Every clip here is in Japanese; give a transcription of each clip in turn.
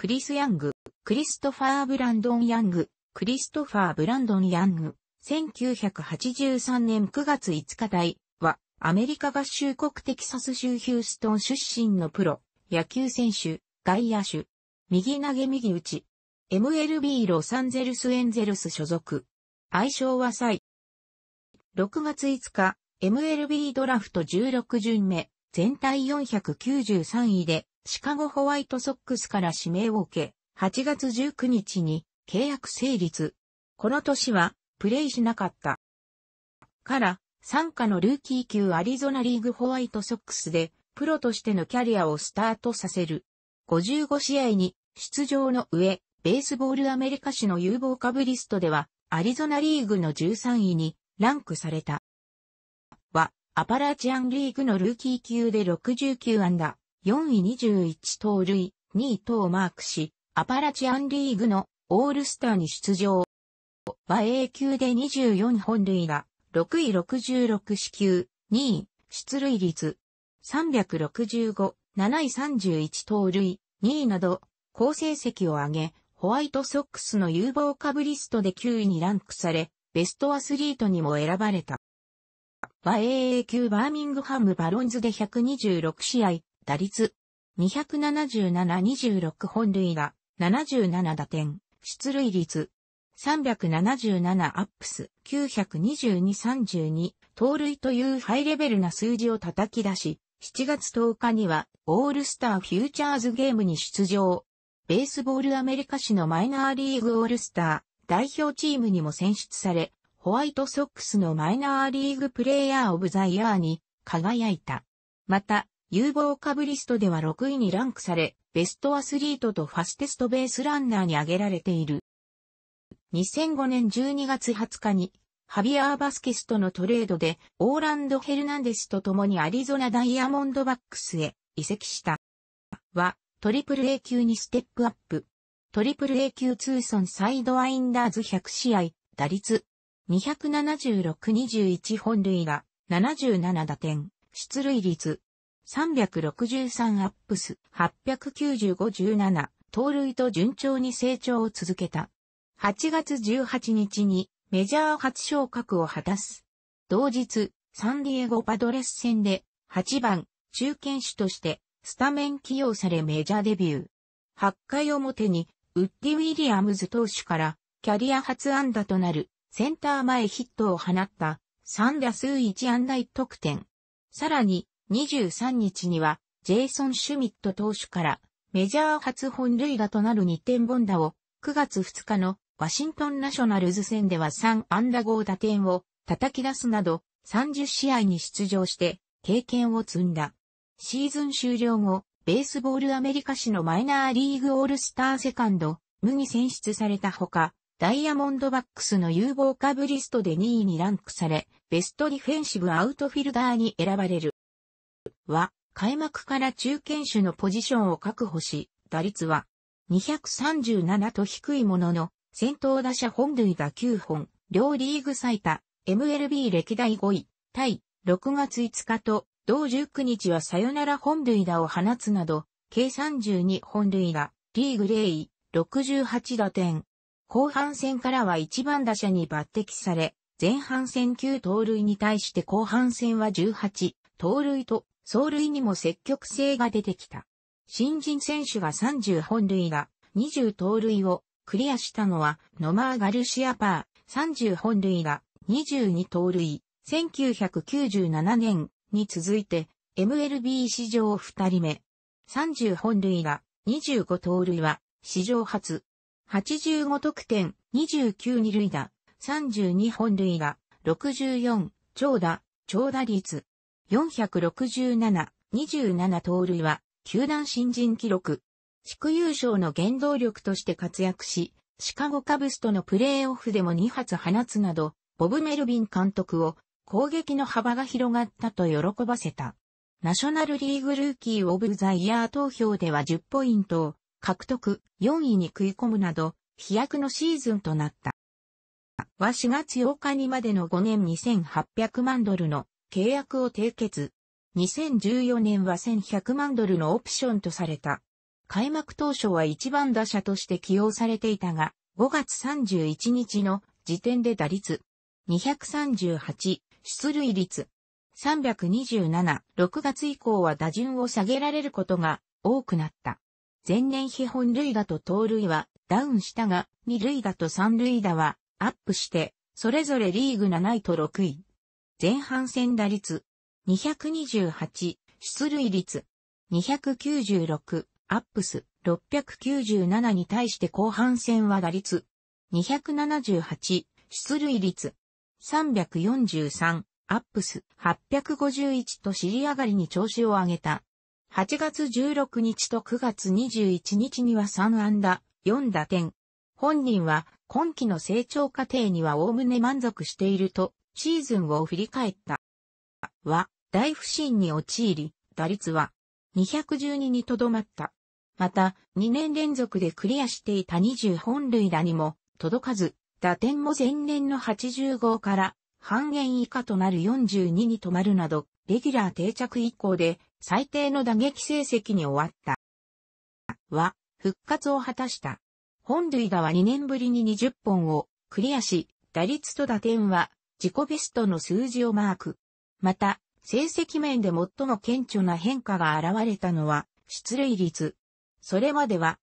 クリス・ヤング、クリストファー・ブランドン・ヤング、クリストファー・ブランドン・ヤング、1983年9月5日台は、アメリカ合衆国テキサス州ヒューストン出身のプロ、野球選手、外野手、右投げ右打ち、MLB ロサンゼルス・エンゼルス所属、愛称はサイ。6月5日、MLB ドラフト16巡目、全体493位で、シカゴホワイトソックスから指名を受け、8月19日に契約成立。この年はプレイしなかった。から、参加のルーキー級アリゾナリーグホワイトソックスで、プロとしてのキャリアをスタートさせる。55試合に出場の上、ベースボールアメリカ市の有望株リストでは、アリゾナリーグの13位にランクされた。は、アパラチアンリーグのルーキー級で69安打、4位21盗塁、2位等をマークし、アパラチアンリーグのオールスターに出場。和英級で24本塁打、6位66四球、2位、出塁率、365、7位31盗塁、2位など、好成績を上げ、ホワイトソックスの有望株リストで9位にランクされ、ベストアスリートにも選ばれた。和英 a 級バーミングハムバロンズで126試合、打率、277-26本塁打、77打点、出塁率、377アップス、922-32、盗塁というハイレベルな数字を叩き出し、7月10日にはオールスターフューチャーズゲームに出場。ベースボールアメリカ市のマイナーリーグオールスター代表チームにも選出され、ホワイトソックスのマイナーリーグプレイヤーオブザイヤーに輝いた。また、有望株リストでは6位にランクされ、ベストアスリートとファステストベースランナーに挙げられている。2005年12月20日に、ハビアー・バスケスとのトレードで、オーランド・ヘルナンデスと共にアリゾナ・ダイヤモンドバックスへ移籍した。は、トリプル A 級にステップアップ。トリプル A 級通算サイドアインダーズ100試合、打率276-21本塁打、77打点、出塁率363アップス、895-17、盗塁と順調に成長を続けた。8月18日にメジャー初昇格を果たす。同日、サンディエゴパドレス戦で8番、中堅手としてスタメン起用されメジャーデビュー。8回表にウッディ・ウィリアムズ投手からキャリア初安打となるセンター前ヒットを放った3打数1安打1得点。さらに23日には、ジェイソン・シュミット投手から、メジャー初本塁打となる2点ボンダを、9月2日のワシントンナショナルズ戦では3安打5打点を叩き出すなど、30試合に出場して、経験を積んだ。シーズン終了後、ベースボールアメリカ市のマイナーリーグオールスターセカンド、無に選出されたほか、ダイヤモンドバックスの有望株リストで2位にランクされ、ベストディフェンシブアウトフィルダーに選ばれる。は、開幕から中堅手のポジションを確保し、打率は237と低いものの、先頭打者本塁打9本、両リーグ最多、MLB 歴代5位、対6月5日と、同19日はサヨナラ本塁打を放つなど、計32本塁打、リーグ0位、68打点。後半戦からは1番打者に抜擢され、前半戦9盗塁に対して後半戦は18盗塁と走塁にも積極性が出てきた。新人選手が30本塁打、20盗塁をクリアしたのはノマー・ガルシアパー、30本塁打、22盗塁、1997年に続いて MLB 史上2人目。30本塁打、25盗塁は史上初。85得点、29二塁打、32本塁打、64、長打、長打率、467、27盗塁は、球団新人記録。地区優勝の原動力として活躍し、シカゴカブスとのプレーオフでも2発放つなど、ボブ・メルビン監督を攻撃の幅が広がったと喜ばせた。ナショナルリーグルーキー・オブ・ザ・イヤー投票では10ポイントを獲得、4位に食い込むなど、飛躍のシーズンとなった。は4月8日にまでの5年2800万ドルの契約を締結。2014年は1100万ドルのオプションとされた。開幕当初は1番打者として起用されていたが、5月31日の時点で打率238、出塁率327、6月以降は打順を下げられることが多くなった。前年比本塁打と盗塁はダウンしたが、二塁打と三塁打はアップして、それぞれリーグ7位と6位。前半戦打率、228、出塁率、296、アップス、697に対して後半戦は打率、278、出塁率、343、アップス、851と尻上がりに調子を上げた。8月16日と9月21日には3安打、4打点。本人は今季の成長過程には概ね満足しているとシーズンを振り返った。は、大不振に陥り、打率は212にとどまった。また、2年連続でクリアしていた20本塁打にも届かず、打点も前年の85から半減以下となる42に止まるなど、レギュラー定着以降で最低の打撃成績に終わった。は、復活を果たした。本塁打は2年ぶりに20本をクリアし、打率と打点は自己ベストの数字をマーク。また、成績面で最も顕著な変化が現れたのは、出塁率。それまでは、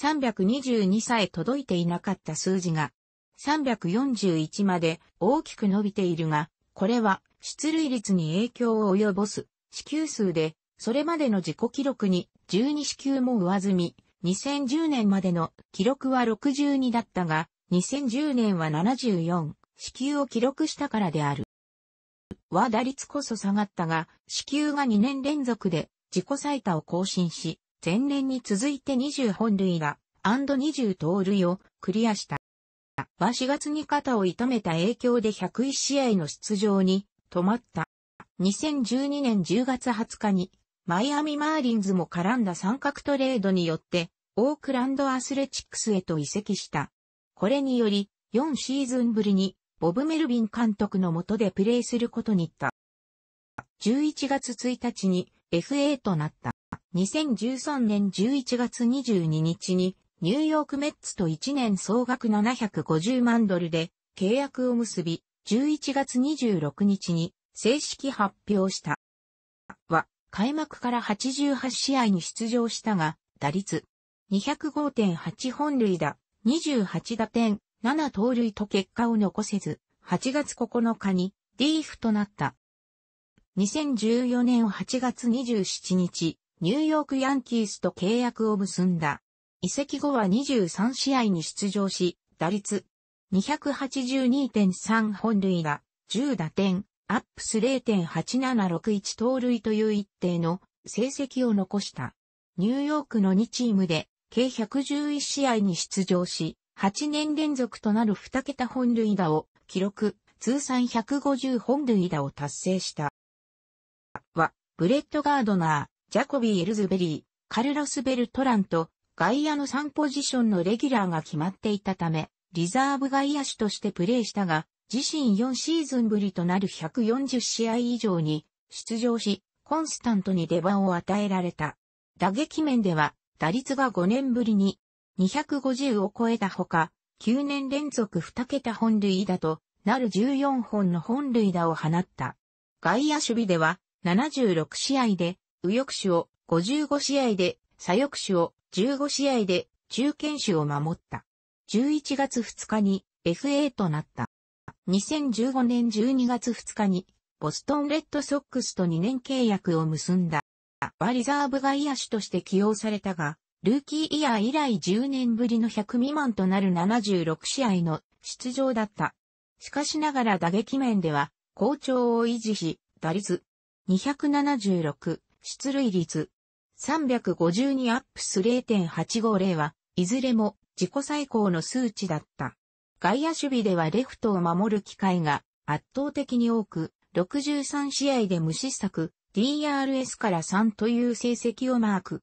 322さえ届いていなかった数字が、341まで大きく伸びているが、これは出塁率に影響を及ぼす支給数で、それまでの自己記録に12支給も上積み、2010年までの記録は62だったが、2010年は74。支給を記録したからである。は打率こそ下がったが、支給が2年連続で自己最多を更新し、前年に続いて20本塁打、20盗塁をクリアした。は4月に肩を痛めた影響で101試合の出場に止まった。2012年10月20日にマイアミマーリンズも絡んだ三角トレードによってオークランドアスレチックスへと移籍した。これにより4シーズンぶりにボブ・メルビン監督の下でプレーすることに行った。11月1日に FA となった。2013年11月22日にニューヨークメッツと1年総額750万ドルで契約を結び、11月26日に正式発表した。は、開幕から88試合に出場したが、打率205.8本塁打、28打点、7盗塁と結果を残せず、8月9日にリーフとなった。2014年8月27日、ニューヨークヤンキースと契約を結んだ。移籍後は23試合に出場し、打率282.3本塁打、10打点、アップス0.8761盗塁という一定の成績を残した。ニューヨークの2チームで計111試合に出場し、8年連続となる2桁本塁打を記録、通算150本塁打を達成した。は、ブレット・ガードナー、ジャコビー・エルズベリー、カルロス・ベルトランと、外野の3ポジションのレギュラーが決まっていたため、リザーブ外野手としてプレーしたが、自身4シーズンぶりとなる140試合以上に出場し、コンスタントに出番を与えられた。打撃面では、打率が5年ぶりに250を超えたほか、9年連続2桁本塁打となる14本の本塁打を放った。外野守備では76試合で、右翼手を55試合で、左翼手を15試合で中堅手を守った。11月2日に FA となった。2015年12月2日にボストンレッドソックスと2年契約を結んだ。はリザーブ外野手として起用されたが、ルーキーイヤー以来10年ぶりの100未満となる76試合の出場だった。しかしながら打撃面では、好調を維持し、打率276、出塁率3 5 2アップス0.850は、いずれも自己最高の数値だった。外野守備ではレフトを守る機会が圧倒的に多く、63試合で無失策、DRS から3という成績をマーク。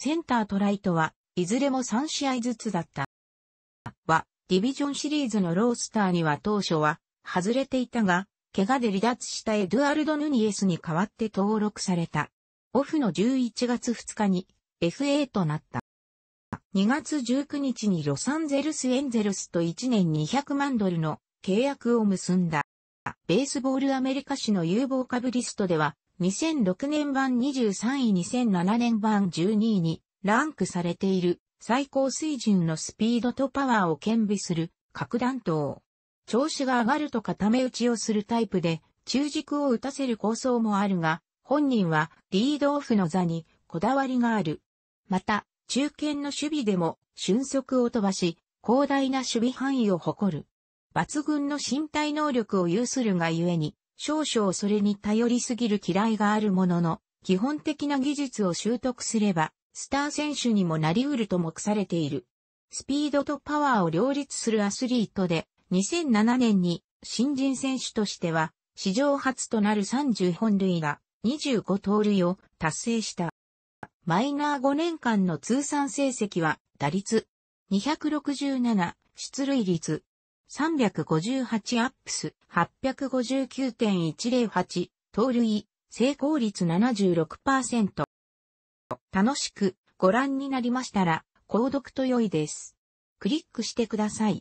センターとライトは、いずれも3試合ずつだった。は、ディビジョンシリーズのロースターには当初は、外れていたが、怪我で離脱したエドゥアルド・ヌニエスに代わって登録された。オフの11月2日に FA となった。2月19日にロサンゼルス・エンゼルスと1年200万ドルの契約を結んだ。ベースボールアメリカ市の有望株リストでは2006年版23位2007年版12位にランクされている最高水準のスピードとパワーを兼備する核弾頭。調子が上がると固め打ちをするタイプで中軸を打たせる構想もあるが、本人はリードオフの座にこだわりがある。また、中堅の守備でも俊足を飛ばし、広大な守備範囲を誇る。抜群の身体能力を有するがゆえに、少々それに頼りすぎる嫌いがあるものの、基本的な技術を習得すれば、スター選手にもなりうると目されている。スピードとパワーを両立するアスリートで、2007年に新人選手としては、史上初となる30本塁打、25盗塁を達成した。マイナー5年間の通算成績は、打率267、出塁率358アップス、859.108、盗塁、成功率76%。楽しくご覧になりましたら、購読と良いです。クリックしてください。